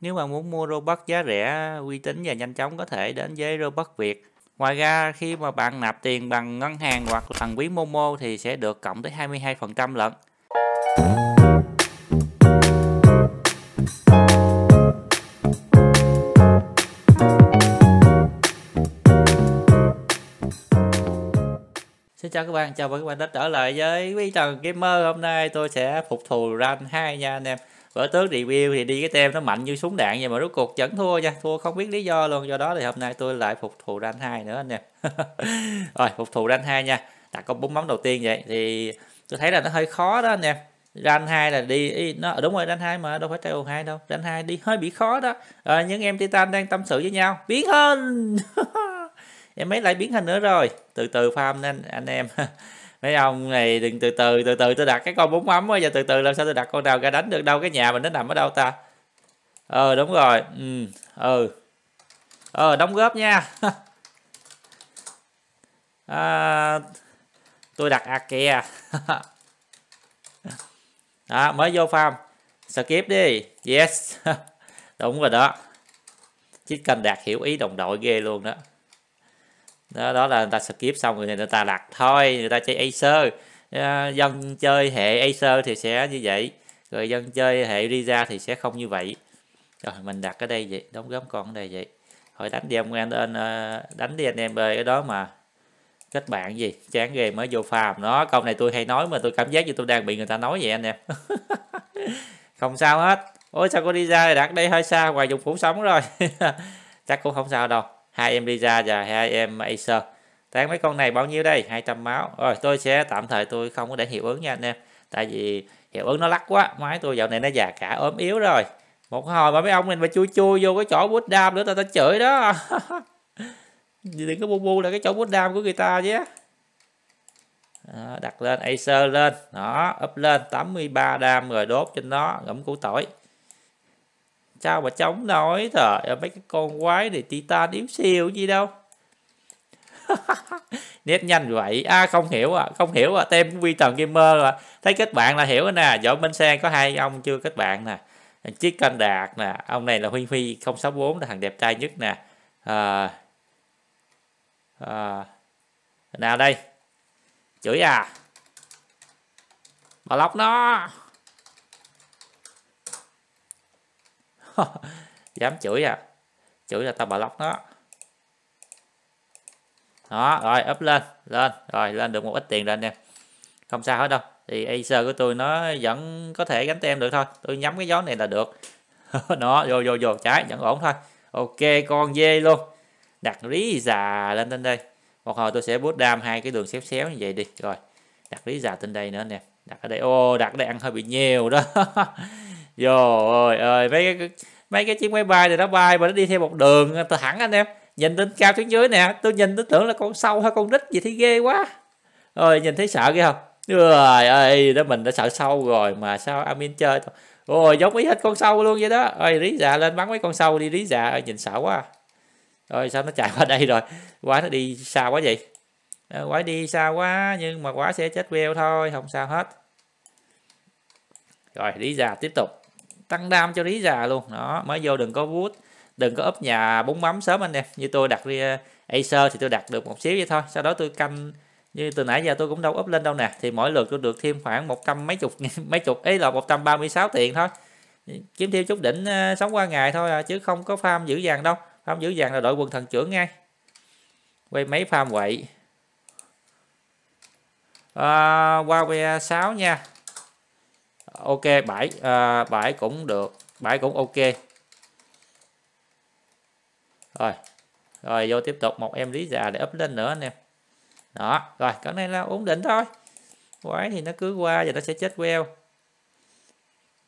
Nếu bạn muốn mua robot giá rẻ, uy tín và nhanh chóng có thể đến với robot Việt. Ngoài ra khi mà bạn nạp tiền bằng ngân hàng hoặc bằng ví Momo thì sẽ được cộng tới 22% lận. Xin chào các bạn, chào mừng các bạn đã trở lại với Quý Trần Gamer Hôm nay tôi sẽ phục thù rank 2 nha anh em vở tướng review thì đi cái tem nó mạnh như súng đạn vậy mà rốt cuộc vẫn thua nha thua không biết lý do luôn do đó thì hôm nay tôi lại phục thù rank hai nữa anh em rồi phục thù rank hai nha đặt con bốn bóng đầu tiên vậy thì tôi thấy là nó hơi khó đó anh em rank Hai là đi ý, nó đúng rồi rank Hai mà đâu phải trial hai đâu rank Hai đi hơi bị khó đó à, ờ, những em titan đang tâm sự với nhau biến hình em mấy lại biến hình nữa rồi từ từ farm nên anh em mấy ông này đừng từ từ từ từ tôi đặt cái con bún mắm á giờ từ từ làm sao tôi đặt con nào ra đánh được đâu cái nhà mình nó nằm ở đâu ta ờ đúng rồi ừ ừ ờ đóng góp nha à, tôi đặt ạc kìa đó mới vô farm skip đi yes đúng rồi đó chỉ cần đạt hiểu ý đồng đội ghê luôn đó đó, đó là người ta skip xong rồi người ta đặt thôi người ta chơi acer ờ, dân chơi hệ acer thì sẽ như vậy rồi dân chơi hệ risa thì sẽ không như vậy rồi mình đặt ở đây vậy đóng góp con ở đây vậy hồi đánh đi ông anh lên ờ, đánh đi anh em ơi ở đó mà kết bạn gì chán ghê mới vô phàm nó câu này tôi hay nói mà tôi cảm giác như tôi đang bị người ta nói vậy anh em không sao hết ôi sao có đi ra đặt đây hơi xa ngoài vùng phủ sống rồi chắc cũng không sao đâu hai em Lisa và hai em Acer tán mấy con này bao nhiêu đây 200 máu rồi tôi sẽ tạm thời tôi không có để hiệu ứng nha anh em tại vì hiệu ứng nó lắc quá máy tôi dạo này nó già cả ốm yếu rồi một hồi mà mấy ông mình mà chui chui vô cái chỗ bút đam nữa tao ta chửi đó đừng có bu bu là cái chỗ bút đam của người ta chứ đó, đặt lên Acer lên đó up lên 83 đam rồi đốt trên nó ngẫm củ tỏi sao mà chống nói trời ơi mấy cái con quái này titan yếu siêu gì đâu nét nhanh vậy à không hiểu à không hiểu à tem của vi tần gamer à thấy kết bạn là hiểu nè võ minh sang có hai ông chưa kết bạn nè chiếc canh đạt nè ông này là huy huy 064 là thằng đẹp trai nhất nè à, à, nào đây chửi à bà lóc nó dám chửi à chửi là tao block nó đó rồi up lên lên rồi lên được một ít tiền lên nè, không sao hết đâu thì Acer của tôi nó vẫn có thể gánh tem được thôi tôi nhắm cái gió này là được nó vô vô vô trái vẫn ổn thôi ok con dê luôn đặt lý già lên trên đây một hồi tôi sẽ bút đam hai cái đường xéo xéo như vậy đi rồi đặt lý già trên đây nữa nè đặt ở đây ô đặt ở đây ăn hơi bị nhiều đó vô ơi mấy cái mấy cái chiếc máy bay thì nó bay mà nó đi theo một đường thẳng anh em nhìn lên cao xuống dưới nè tôi nhìn tôi tưởng là con sâu hay con rít gì thấy ghê quá Rồi nhìn thấy sợ ghê không Rồi, ơi đó mình đã sợ sâu rồi mà sao amin chơi thôi ôi giống ý hết con sâu luôn vậy đó ơi rí dạ lên bắn mấy con sâu đi rí dạ nhìn sợ quá Rồi sao nó chạy qua đây rồi quá nó đi xa quá vậy ờ, quá đi xa quá nhưng mà quá sẽ chết veo thôi không sao hết rồi lý già dạ tiếp tục tăng đam cho lý già luôn đó mới vô đừng có vút đừng có úp nhà bún mắm sớm anh em như tôi đặt đi uh, acer thì tôi đặt được một xíu vậy thôi sau đó tôi canh như từ nãy giờ tôi cũng đâu úp lên đâu nè thì mỗi lượt tôi được thêm khoảng một trăm mấy chục mấy chục ấy là 136 tiền thôi kiếm thêm chút đỉnh uh, sống qua ngày thôi à, chứ không có farm dữ dằn đâu farm dữ dằn là đội quân thần trưởng ngay quay mấy farm quậy à, qua que 6 nha ok bảy à, bãi cũng được bảy cũng ok rồi rồi vô tiếp tục một em lý già để up lên nữa anh em đó rồi cái này là ổn định thôi quái thì nó cứ qua và nó sẽ chết queo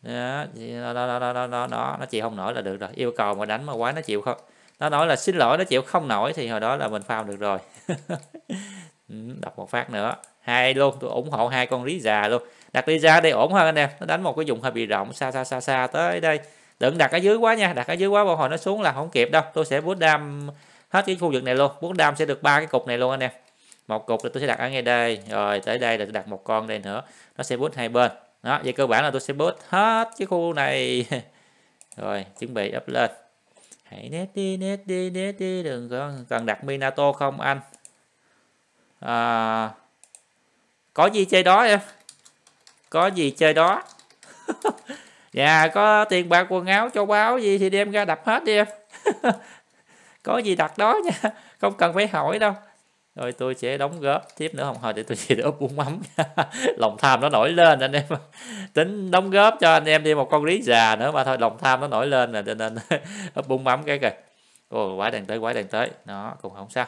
đó, đó, đó, đó, đó, đó, đó, nó chịu không nổi là được rồi yêu cầu mà đánh mà quái nó chịu không nó nói là xin lỗi nó chịu không nổi thì hồi đó là mình farm được rồi ừ, đọc một phát nữa hai luôn tôi ủng hộ hai con lý già luôn đặt đi ra đây ổn hơn anh em nó đánh một cái vùng hơi bị rộng xa xa xa xa tới đây đừng đặt ở dưới quá nha đặt ở dưới quá bao hồi nó xuống là không kịp đâu tôi sẽ bút đam hết cái khu vực này luôn bút đam sẽ được ba cái cục này luôn anh em một cục là tôi sẽ đặt ở ngay đây rồi tới đây là tôi đặt một con đây nữa nó sẽ bút hai bên đó vậy cơ bản là tôi sẽ bút hết cái khu này rồi chuẩn bị up lên hãy nét đi nét đi nét đi đừng có cần đặt minato không anh à, có gì chơi đó em có gì chơi đó dạ có tiền bạc quần áo cho báo gì thì đem ra đập hết đi em có gì đặt đó nha không cần phải hỏi đâu rồi tôi sẽ đóng góp tiếp nữa không hồi để tôi sẽ úp uống mắm lòng tham nó nổi lên anh em tính đóng góp cho anh em đi một con lý già nữa mà thôi lòng tham nó nổi lên là cho nên úp uống mắm cái kìa ồ quá đàn tới quá đàn tới nó cũng không sao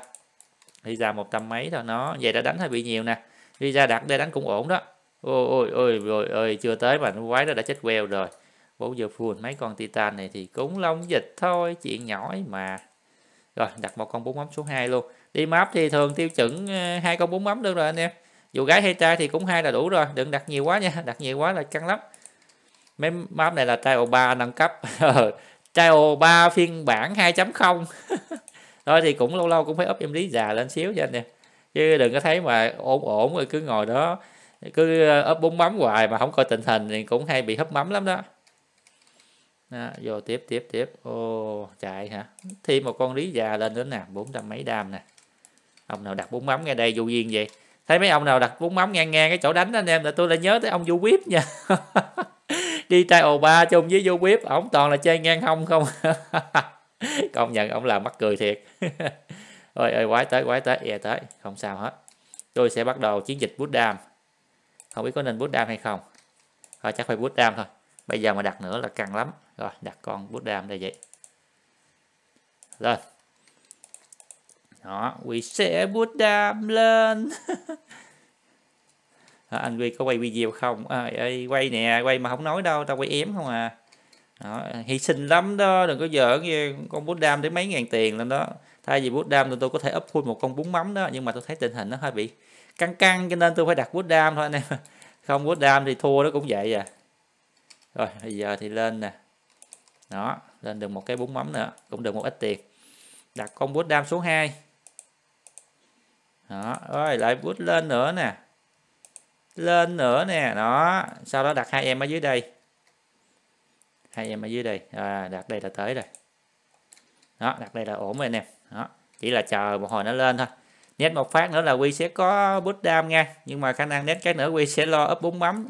đi ra một trăm mấy thôi nó vậy đã đánh hơi bị nhiều nè đi ra đặt đây đánh cũng ổn đó ôi ôi ôi rồi ơi chưa tới mà nó quái nó đã chết queo rồi bốn giờ full mấy con titan này thì cũng long dịch thôi chuyện nhỏ ấy mà rồi đặt một con bốn mắm số 2 luôn đi map thì thường tiêu chuẩn ờ, hai con bốn mắm được rồi anh em dù gái hay trai thì cũng hai là đủ rồi đừng đặt nhiều quá nha đặt nhiều quá là căng lắm mấy map này là trai ô ba nâng cấp ừ, trai ô ba phiên bản 2.0 thôi thì cũng lâu lâu cũng phải ấp em lý già lên xíu cho anh em chứ đừng có thấy mà ổn ổn rồi cứ ngồi đó cứ ờ, ấp bún mắm hoài mà không coi tình hình thì cũng hay bị hấp mắm lắm đó đó, vô tiếp tiếp tiếp ô chạy hả thêm một con lý già lên nữa nè bốn trăm mấy đam nè ông nào đặt bún mắm ngay đây vô duyên vậy thấy mấy ông nào đặt bún mắm ngang ngang cái chỗ đánh anh em là tôi lại nhớ tới ông du bếp nha đi trai ồ ba chung với du bếp ổng toàn là chơi ngang không không công nhận ông làm mắc cười thiệt ôi ơi quái tới quái tới e yeah, tới không sao hết tôi sẽ bắt đầu chiến dịch bút đam không biết có nên bút đam hay không thôi chắc phải bút đam thôi bây giờ mà đặt nữa là căng lắm rồi đặt con bút đam đây vậy lên đó quy sẽ bút đam lên đó, anh quỳ có quay video không à, ơi quay nè quay mà không nói đâu tao quay ém không à đó, hy sinh lắm đó đừng có giỡn như con bút đam đến mấy ngàn tiền lên đó thay vì bút đam thì tôi có thể ấp khui một con bún mắm đó nhưng mà tôi thấy tình hình nó hơi bị căng căng cho nên tôi phải đặt bút Dam thôi anh em không bút Dam thì thua nó cũng vậy à rồi bây giờ thì lên nè đó lên được một cái bún mắm nữa cũng được một ít tiền đặt con bút Dam số 2 đó rồi lại bút lên nữa nè lên nữa nè đó sau đó đặt hai em ở dưới đây hai em ở dưới đây à, đặt đây là tới rồi đó đặt đây là ổn rồi anh em đó chỉ là chờ một hồi nó lên thôi nét một phát nữa là quy sẽ có bút đam nha nhưng mà khả năng nét cái nữa quy sẽ lo ấp bún mắm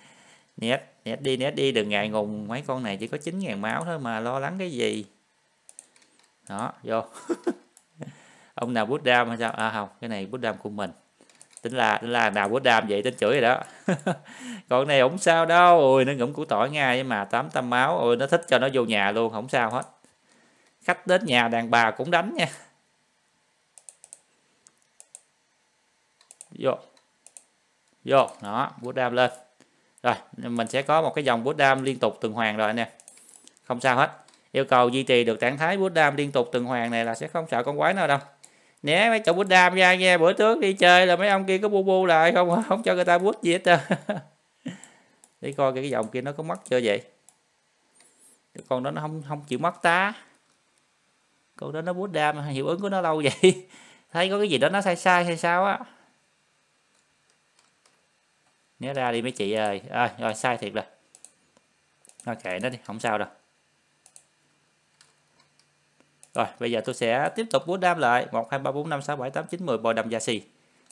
nét nét đi nét đi đừng ngại ngùng mấy con này chỉ có 9.000 máu thôi mà lo lắng cái gì đó vô ông nào bút đam hay sao à không cái này bút đam của mình tính là tính là nào bút đam vậy tính chửi rồi đó con này không sao đâu ôi nó ngụm củ tỏi ngay nhưng mà tám tâm máu ôi nó thích cho nó vô nhà luôn không sao hết khách đến nhà đàn bà cũng đánh nha vô vô đó bút đam lên rồi mình sẽ có một cái dòng bút đam liên tục tuần hoàn rồi anh em không sao hết yêu cầu duy trì được trạng thái bút đam liên tục tuần hoàn này là sẽ không sợ con quái nào đâu né mấy chỗ bút đam ra nghe bữa trước đi chơi là mấy ông kia có bu bu lại không không cho người ta bút gì hết trơn để coi cái dòng kia nó có mất chưa vậy con đó nó không không chịu mất tá con đó nó bút đam hiệu ứng của nó lâu vậy thấy có cái gì đó nó sai sai hay sao á nhớ ra đi mấy chị ơi à, rồi sai thiệt rồi rồi kệ nó đi không sao đâu rồi bây giờ tôi sẽ tiếp tục bút đam lại một hai ba bốn năm sáu bảy tám chín mười bò đầm da xì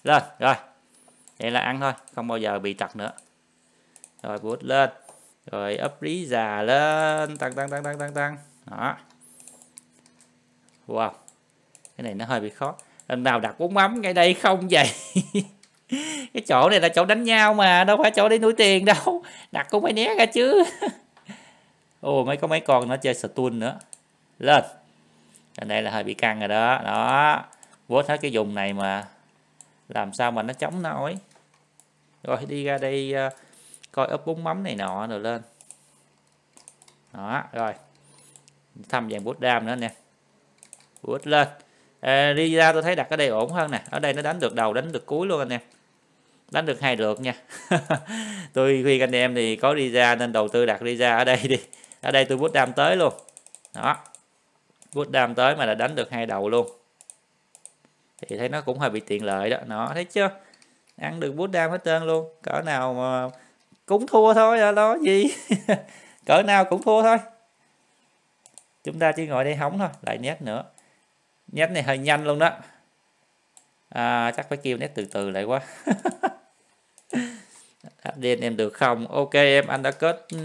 lên rồi vậy là ăn thôi không bao giờ bị tật nữa rồi bút lên rồi ấp lý già lên tăng tăng tăng tăng tăng tăng đó wow cái này nó hơi bị khó lần nào đặt bún mắm ngay đây không vậy cái chỗ này là chỗ đánh nhau mà đâu phải chỗ để nuôi tiền đâu đặt cũng phải né ra chứ ồ mấy có mấy con nó chơi stun nữa lên ở đây là hơi bị căng rồi đó đó vớt hết cái vùng này mà làm sao mà nó chống nổi rồi đi ra đây ờ, coi ấp bún mắm này nọ rồi lên đó rồi thăm vàng bút đam nữa nè bút lên à, đi ra tôi thấy đặt ở đây ổn hơn nè ở đây nó đánh được đầu đánh được cuối luôn anh em đánh được hai lượt nha tôi khuyên anh em thì có đi ra nên đầu tư đặt đi ra ở đây đi ở đây tôi bút đam tới luôn đó bút đam tới mà đã đánh được hai đầu luôn thì thấy nó cũng hơi bị tiện lợi đó nó thấy chưa ăn được bút đam hết trơn luôn cỡ nào mà cũng thua thôi là đó gì cỡ nào cũng thua thôi chúng ta chỉ ngồi đây hóng thôi lại nhét nữa nhét này hơi nhanh luôn đó à, chắc phải kêu nét từ từ lại quá update em được không ok em anh đã kết ừ,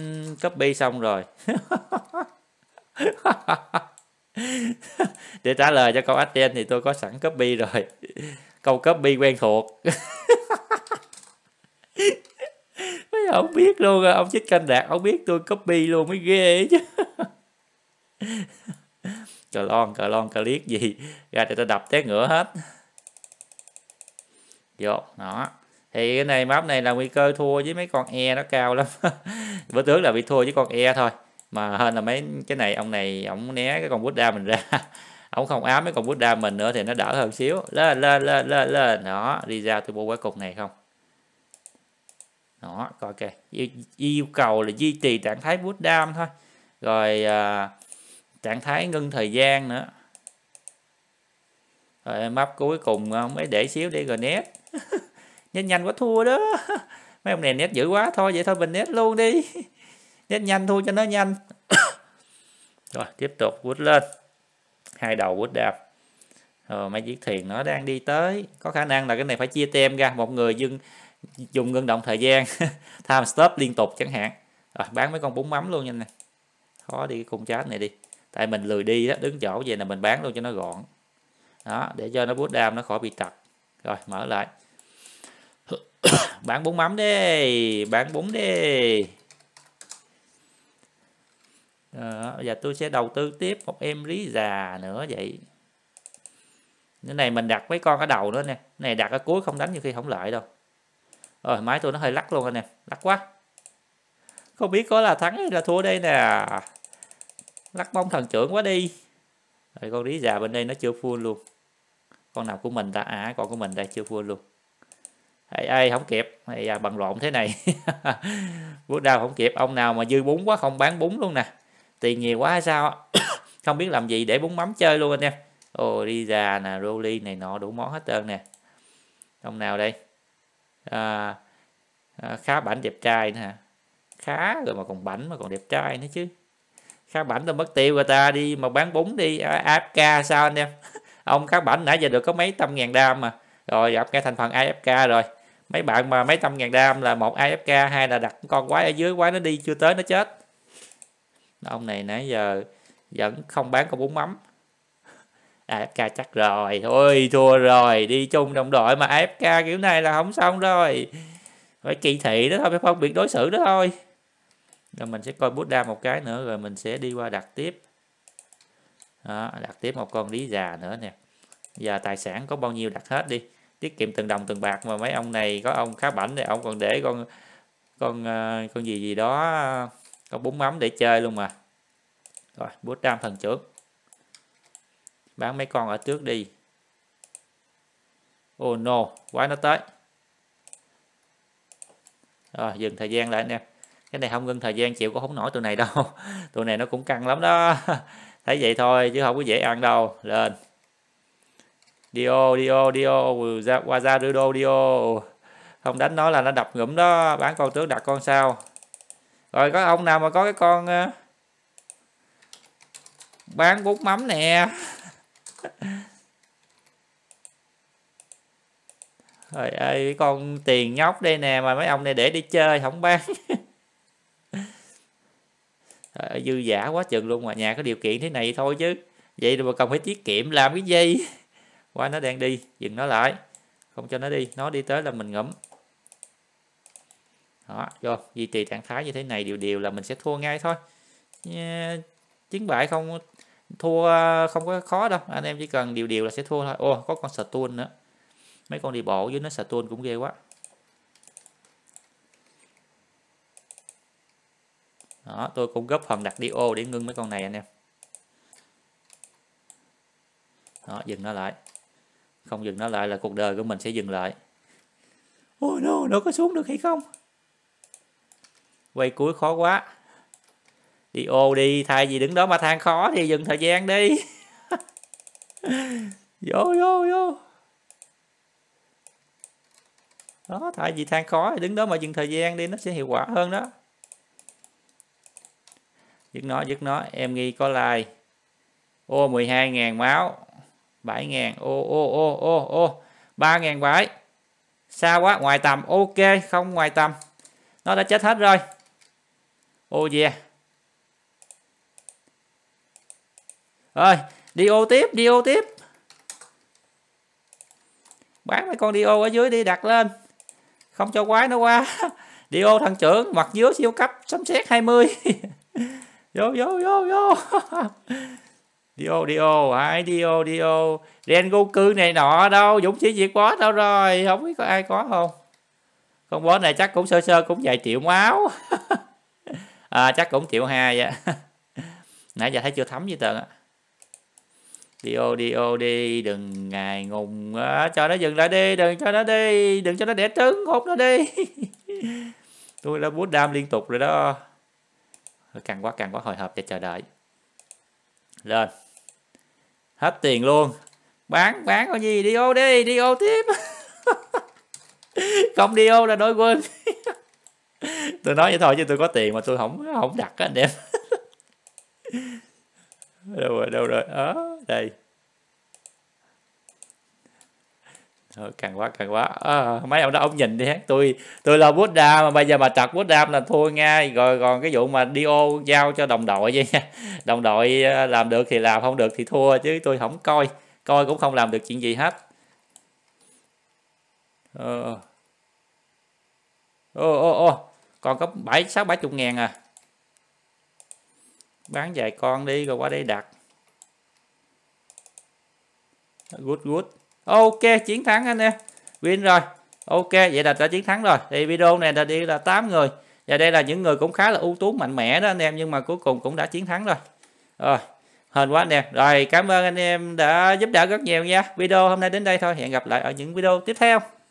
copy xong rồi để trả lời cho câu update thì tôi có sẵn copy rồi câu copy quen thuộc mấy ông biết luôn à, ông chích canh đạt ông biết tôi copy luôn mới ghê chứ cờ lon cờ lon cờ liếc gì ra để tôi đập té ngửa hết vô đó thì cái này map này là nguy cơ thua với mấy con e nó cao lắm bữa tướng là bị thua với con e thôi mà hơn là mấy cái này ông này ổng né cái con bút đa mình ra ổng không ám mấy con bút đa mình nữa thì nó đỡ hơn xíu lên lên lên lên lên đó đi ra tôi mua cái cục này không đó coi kìa yêu, yêu cầu là duy trì trạng thái bút đam thôi rồi à, trạng thái ngưng thời gian nữa rồi map cuối cùng à, ông để xíu đi rồi nét nhanh nhanh quá thua đó mấy ông này nét dữ quá thôi vậy thôi mình nét luôn đi nét nhanh thua cho nó nhanh rồi tiếp tục quýt lên hai đầu quýt đạp rồi mấy chiếc thuyền nó đang đi tới có khả năng là cái này phải chia tem ra một người dưng dùng ngân động thời gian time stop liên tục chẳng hạn rồi bán mấy con bún mắm luôn nhanh này khó đi cái cung chat này đi tại mình lười đi đó đứng chỗ vậy là mình bán luôn cho nó gọn đó để cho nó bút đam nó khỏi bị tặc rồi mở lại bán bốn mắm đi bán bốn đi đó, và tôi sẽ đầu tư tiếp một em lý già nữa vậy cái này mình đặt mấy con ở đầu nữa nè này đặt ở cuối không đánh như khi không lợi đâu rồi máy tôi nó hơi lắc luôn rồi nè, lắc quá không biết có là thắng hay là thua đây nè lắc bóng thần trưởng quá đi rồi con lý già bên đây nó chưa full luôn con nào của mình ta à con của mình đây chưa full luôn ai ai không kịp thì à, bận rộn thế này bước ra không kịp ông nào mà dư bún quá không bán bún luôn nè tiền nhiều quá sao không biết làm gì để bún mắm chơi luôn anh em ồ đi già nè rô ly này nọ đủ món hết trơn nè ông nào đây à, à, khá bảnh đẹp trai nè, khá rồi mà còn bảnh mà còn đẹp trai nữa chứ khá bảnh tao mất tiêu rồi ta đi mà bán bún đi à, afk sao anh em ông khá bảnh nãy giờ được có mấy trăm ngàn đam mà rồi gặp nghe thành phần afk rồi mấy bạn mà mấy trăm ngàn đam là một afk hai là đặt con quái ở dưới quái nó đi chưa tới nó chết ông này nãy giờ vẫn không bán con bún mắm afk chắc rồi thôi thua rồi đi chung đồng đội mà afk kiểu này là không xong rồi phải kỳ thị đó thôi phải phân biệt đối xử đó thôi rồi mình sẽ coi bút đa một cái nữa rồi mình sẽ đi qua đặt tiếp đó, đặt tiếp một con lý già nữa nè giờ tài sản có bao nhiêu đặt hết đi tiết kiệm từng đồng từng bạc mà mấy ông này có ông khá bảnh thì ông còn để con con ờ, con gì gì đó con bún mắm để chơi luôn mà rồi bút đam thần trưởng bán mấy con ở trước đi oh no quá nó tới rồi dừng thời gian lại anh em cái này không ngưng thời gian chịu có không nổi tụi này đâu tụi này nó cũng căng lắm đó thấy vậy thôi chứ không có dễ ăn đâu lên Dio Dio Dio Waza Rudo Dio không đánh nó là nó đập ngủm đó bán con tướng đặt con sao rồi có ông nào mà có cái con ờ, bán bút mắm nè rồi ơi con tiền nhóc đây nè mà mấy ông này để đi chơi không bán Trời dư giả quá chừng luôn mà nhà có điều kiện thế này thôi chứ vậy mà cần phải tiết kiệm làm cái gì quá nó đang đi dừng nó lại không cho nó đi nó đi tới là mình ngẫm đó rồi duy trì trạng thái như thế này điều điều là mình sẽ thua ngay thôi chiến bại không thua không có khó đâu anh em chỉ cần điều điều là sẽ thua thôi ô có con stun nữa mấy con đi bộ với nó stun cũng ghê quá đó tôi cũng góp phần đặt đi ô để ngưng mấy con này anh em đó dừng nó lại không dừng nó lại là cuộc đời của mình sẽ dừng lại ôi oh no nó có xuống được hay không quay cuối khó quá đi ô đi thay gì đứng đó mà than khó thì dừng thời gian đi vô vô vô đó thay vì than khó thì đứng đó mà dừng thời gian đi nó sẽ hiệu quả hơn đó dứt nó dứt nó em nghi có like ô 12.000 máu 7 ngàn ô ô ô ô ô 3 ngàn bãi xa quá ngoài tầm ok không ngoài tầm nó đã chết hết rồi ô oh yeah à. rồi đi ô tiếp đi ô tiếp bán mấy con đi ô ở dưới đi đặt lên không cho quái nó qua đi ô thằng trưởng mặt dưới siêu cấp sấm xét 20 vô vô vô vô Dio Dio ai Dio Dio Cư này nọ đâu Dũng sĩ diệt boss đâu rồi Không biết có ai có không Con boss này chắc cũng sơ sơ cũng vài triệu máu à, Chắc cũng triệu hai vậy Nãy giờ thấy chưa thấm gì tường á Dio Dio đi Đừng ngài ngùng á Cho nó dừng lại đi Đừng cho nó đi Đừng cho nó đẻ trứng Hút nó đi Tôi đã bút đam liên tục rồi đó Càng quá càng quá hồi hộp để chờ đợi lên hết tiền luôn bán bán có gì đi ô đi đi ô tiếp không đi ô là đôi quên tôi nói vậy thôi chứ tôi có tiền mà tôi không không đặt á anh em đâu rồi đâu rồi đó ờ, đây Thôi, càng quá càng quá à, mấy ông đó ông nhìn đi tôi tôi là bút Buddha mà bây giờ mà chặt Buddha là thua ngay rồi còn cái vụ mà Dio giao cho đồng đội vậy nha đồng đội ờ, làm được thì làm không được thì thua chứ tôi không coi coi cũng không làm được chuyện gì hết ờ. ô ô ô còn có bảy sáu bảy chục ngàn à bán vài con đi rồi qua đây đặt good good ok chiến thắng anh em win rồi ok vậy là đã chiến thắng rồi thì video này là đi là 8 người và đây là những người cũng khá là ưu tú mạnh mẽ đó anh em nhưng mà cuối cùng cũng đã chiến thắng rồi rồi hên quá anh em rồi cảm ơn anh em đã giúp đỡ rất nhiều nha video hôm nay đến đây thôi hẹn gặp lại ở những video tiếp theo